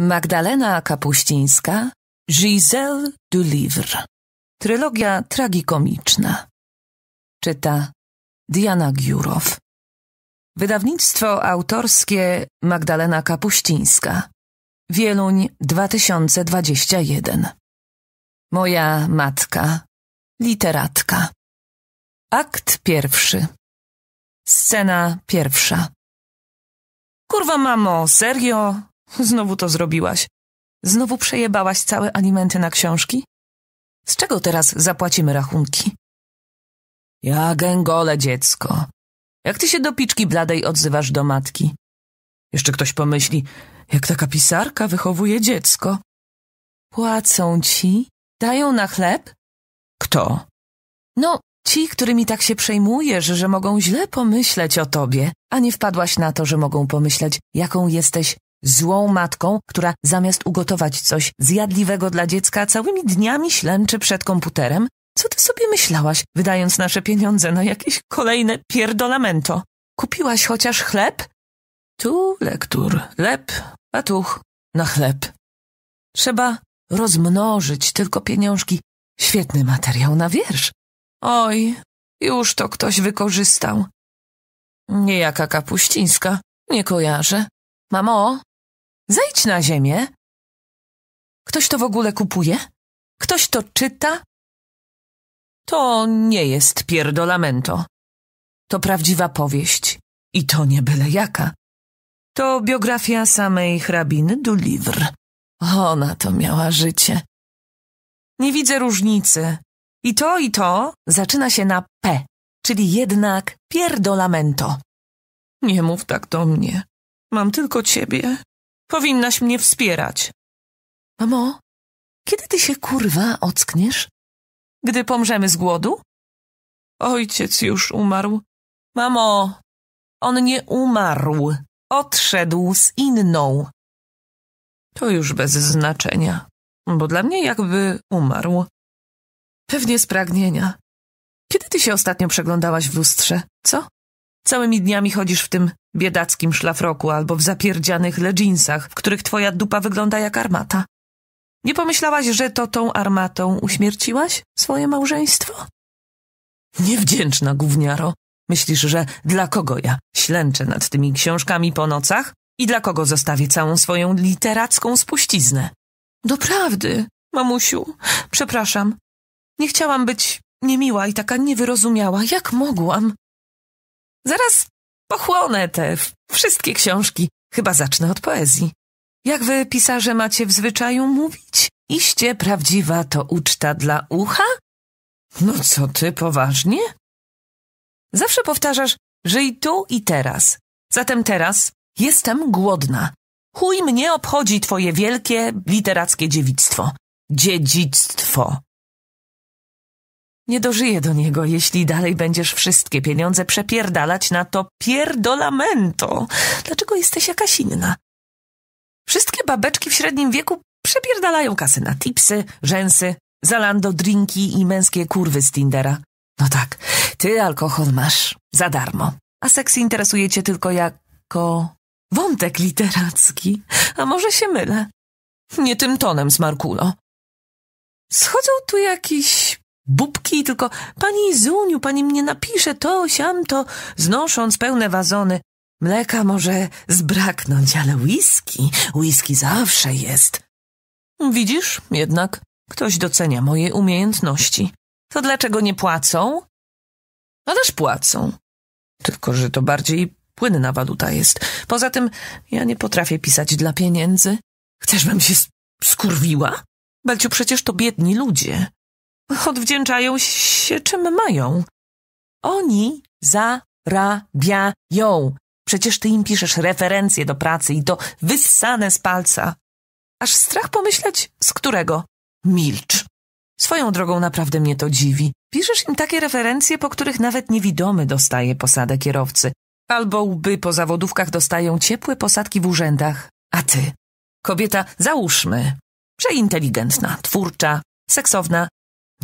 Magdalena Kapuścińska, Giselle du Livre. Trylogia tragikomiczna. Czyta Diana Giurow. Wydawnictwo autorskie Magdalena Kapuścińska. Wieluń 2021. Moja matka, literatka. Akt pierwszy. Scena pierwsza. Kurwa mamo, serio? Znowu to zrobiłaś. Znowu przejebałaś całe alimenty na książki? Z czego teraz zapłacimy rachunki? Ja gęgole, dziecko. Jak ty się do piczki bladej odzywasz do matki? Jeszcze ktoś pomyśli, jak taka pisarka wychowuje dziecko. Płacą ci? Dają na chleb? Kto? No, ci, którymi tak się przejmujesz, że mogą źle pomyśleć o tobie, a nie wpadłaś na to, że mogą pomyśleć, jaką jesteś złą matką, która zamiast ugotować coś zjadliwego dla dziecka, całymi dniami ślęczy przed komputerem? Co ty sobie myślałaś, wydając nasze pieniądze na jakieś kolejne pierdolamento? Kupiłaś chociaż chleb? Tu lektur, lep, a tu na chleb. Trzeba rozmnożyć tylko pieniążki. Świetny materiał na wiersz. Oj, już to ktoś wykorzystał. Niejaka kapuścińska, nie kojarzę. Mamo, Zejdź na ziemię. Ktoś to w ogóle kupuje? Ktoś to czyta? To nie jest pierdolamento. To prawdziwa powieść. I to nie byle jaka. To biografia samej hrabiny Dulivr. Ona to miała życie. Nie widzę różnicy. I to, i to zaczyna się na P, czyli jednak pierdolamento. Nie mów tak do mnie. Mam tylko ciebie. Powinnaś mnie wspierać. Mamo, kiedy ty się kurwa ockniesz? Gdy pomrzemy z głodu? Ojciec już umarł. Mamo, on nie umarł. Odszedł z inną. To już bez znaczenia, bo dla mnie jakby umarł. Pewnie z pragnienia. Kiedy ty się ostatnio przeglądałaś w lustrze, co? Całymi dniami chodzisz w tym biedackim szlafroku albo w zapierdzianych leginsach, w których twoja dupa wygląda jak armata. Nie pomyślałaś, że to tą armatą uśmierciłaś swoje małżeństwo? Niewdzięczna gówniaro. Myślisz, że dla kogo ja ślęczę nad tymi książkami po nocach i dla kogo zostawię całą swoją literacką spuściznę? Doprawdy, mamusiu, przepraszam. Nie chciałam być niemiła i taka niewyrozumiała. Jak mogłam? Zaraz pochłonę te wszystkie książki. Chyba zacznę od poezji. Jak wy, pisarze, macie w zwyczaju mówić? Iście prawdziwa to uczta dla ucha? No co ty, poważnie? Zawsze powtarzasz, żyj tu i teraz. Zatem teraz jestem głodna. Chuj mnie obchodzi twoje wielkie literackie dziewictwo. Dziedzictwo. Nie dożyję do niego, jeśli dalej będziesz wszystkie pieniądze przepierdalać na to pierdolamento. Dlaczego jesteś jakaś inna? Wszystkie babeczki w średnim wieku przepierdalają kasy na tipsy, rzęsy, zalando drinki i męskie kurwy z Tindera. No tak, ty alkohol masz za darmo, a seks interesuje cię tylko jako wątek literacki. A może się mylę? Nie tym tonem, Smarkulo. Schodzą tu jakiś bubki, tylko pani Zuniu, pani mnie napisze to, siam to, znosząc pełne wazony. Mleka może zbraknąć, ale whisky, whisky zawsze jest. Widzisz, jednak ktoś docenia moje umiejętności. To dlaczego nie płacą? Ależ płacą. Tylko, że to bardziej płynna waluta jest. Poza tym ja nie potrafię pisać dla pieniędzy. Chcesz, bym się skurwiła? Belciu, przecież to biedni ludzie odwdzięczają się czym mają. Oni zarabiają. Przecież ty im piszesz referencje do pracy i to wyssane z palca. Aż strach pomyśleć, z którego. Milcz. Swoją drogą naprawdę mnie to dziwi. Piszesz im takie referencje, po których nawet niewidomy dostaje posadę kierowcy. Albo łby po zawodówkach dostają ciepłe posadki w urzędach. A ty? Kobieta, załóżmy, że inteligentna, twórcza, seksowna,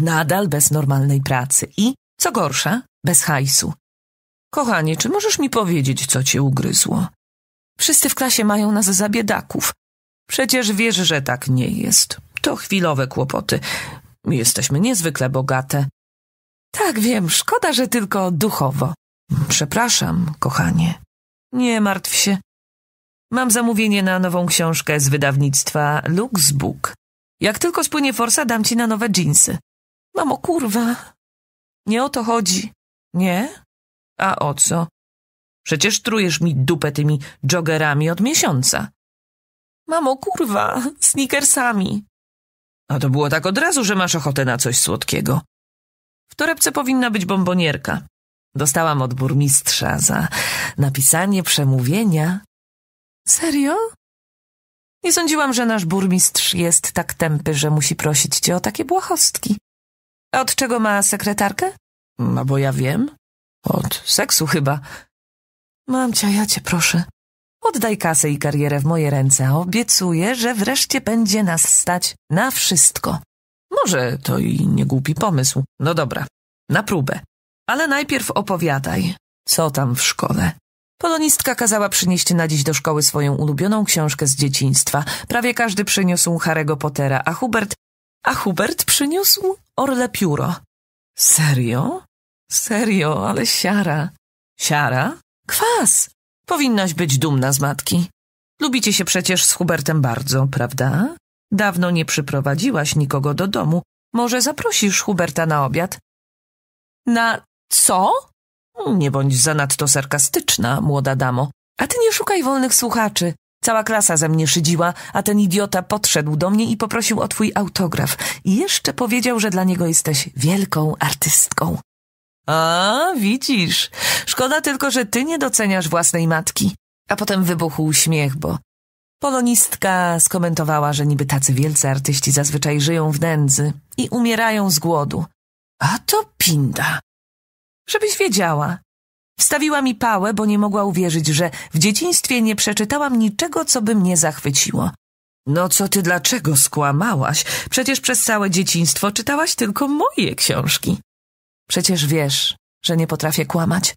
Nadal bez normalnej pracy i, co gorsza, bez hajsu. Kochanie, czy możesz mi powiedzieć, co cię ugryzło? Wszyscy w klasie mają nas za biedaków. Przecież wiesz, że tak nie jest. To chwilowe kłopoty. Jesteśmy niezwykle bogate. Tak, wiem, szkoda, że tylko duchowo. Przepraszam, kochanie. Nie martw się. Mam zamówienie na nową książkę z wydawnictwa Luxbook. Jak tylko spłynie forsa, dam ci na nowe dżinsy. Mamo, kurwa. Nie o to chodzi. Nie? A o co? Przecież trujesz mi dupę tymi joggerami od miesiąca. Mamo, kurwa, sneakersami. A to było tak od razu, że masz ochotę na coś słodkiego. W torebce powinna być bombonierka. Dostałam od burmistrza za napisanie przemówienia. Serio? Nie sądziłam, że nasz burmistrz jest tak tępy, że musi prosić cię o takie błahostki od czego ma sekretarkę? No bo ja wiem. Od seksu chyba. Mamcia, ja cię proszę. Oddaj kasę i karierę w moje ręce, a obiecuję, że wreszcie będzie nas stać na wszystko. Może to i niegłupi pomysł. No dobra, na próbę. Ale najpierw opowiadaj, co tam w szkole. Polonistka kazała przynieść na dziś do szkoły swoją ulubioną książkę z dzieciństwa. Prawie każdy przyniósł Harry'ego Pottera, a Hubert a Hubert przyniósł orle pióro. Serio? Serio, ale siara. Siara? Kwas! Powinnaś być dumna z matki. Lubicie się przecież z Hubertem bardzo, prawda? Dawno nie przyprowadziłaś nikogo do domu. Może zaprosisz Huberta na obiad? Na co? Nie bądź zanadto sarkastyczna, młoda damo. A ty nie szukaj wolnych słuchaczy. Cała klasa ze mnie szydziła, a ten idiota podszedł do mnie i poprosił o twój autograf. I jeszcze powiedział, że dla niego jesteś wielką artystką. A, widzisz. Szkoda tylko, że ty nie doceniasz własnej matki. A potem wybuchł śmiech, bo Polonistka skomentowała, że niby tacy wielcy artyści zazwyczaj żyją w nędzy i umierają z głodu. A to pinda. Żebyś wiedziała, Wstawiła mi pałę, bo nie mogła uwierzyć, że w dzieciństwie nie przeczytałam niczego, co by mnie zachwyciło. No co ty dlaczego skłamałaś? Przecież przez całe dzieciństwo czytałaś tylko moje książki. Przecież wiesz, że nie potrafię kłamać.